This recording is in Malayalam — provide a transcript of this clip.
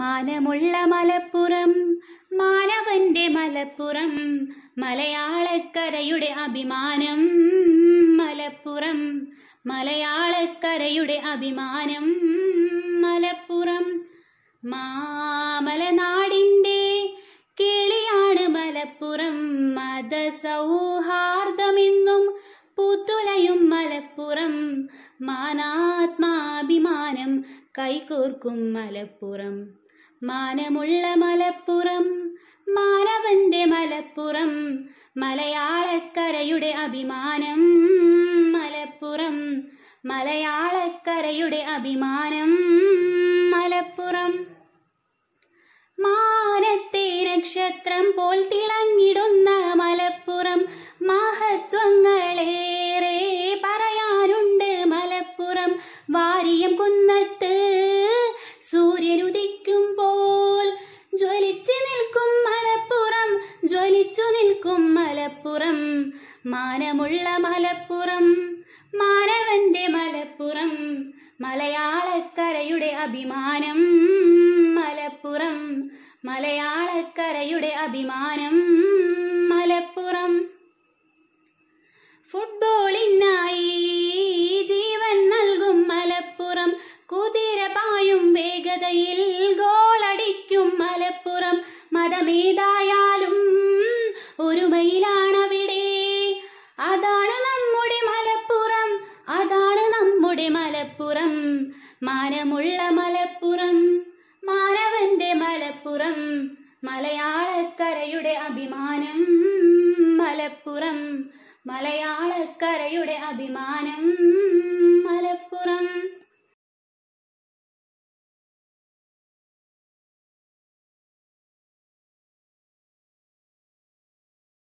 മാനമുള്ള മലപ്പുറം മാനവന്റെ മലപ്പുറം മലയാളക്കരയുടെ അഭിമാനം മലപ്പുറം മലയാളക്കരയുടെ അഭിമാനം മലപ്പുറം മാമലനാടിൻ്റെ കിളിയാണ് മലപ്പുറം മതസൗഹാർദ്ദമെന്നും പുത്തുലയും മലപ്പുറം മാനാത്മാഭിമാനം കൈകോർക്കും മലപ്പുറം മാനമുള്ള മലപ്പുറം മാനവന്റെ മലപ്പുറം മലയാളക്കരയുടെ അഭിമാനം മലപ്പുറം മലയാളക്കരയുടെ അഭിമാനം മലപ്പുറം മാനത്തെ നക്ഷത്രം പോൽ തിളങ്ങിടുന്ന മലപ്പുറം മഹത്വങ്ങളേറെ പറയാനുണ്ട് മലപ്പുറം വാരിയം കുന്നത്ത് മലർക്കും മലപ്പുറം മാനമുള്ള മലപ്പുറം മാനവന്റെ മലപ്പുറം മലയാളക്കരയുടെ അഭിമാനം മലപ്പുറം മലയാളക്കരയുടെ അഭിമാനം മലപ്പുറം ഫുട്ബോളിനായി ജീവൻ നൽകും മലപ്പുറം കുതിര പായും വേഗതയിൽ ഗോളടിക്കും മലപ്പുറം മതമേതായാലും നമ്മുടെ മലപ്പുറം മാനമുള്ള മലപ്പുറം മാനവന്റെ മലപ്പുറം മലയാളക്കരയുടെ അഭിമാനം മലപ്പുറം മലയാളക്കരയുടെ അഭിമാനം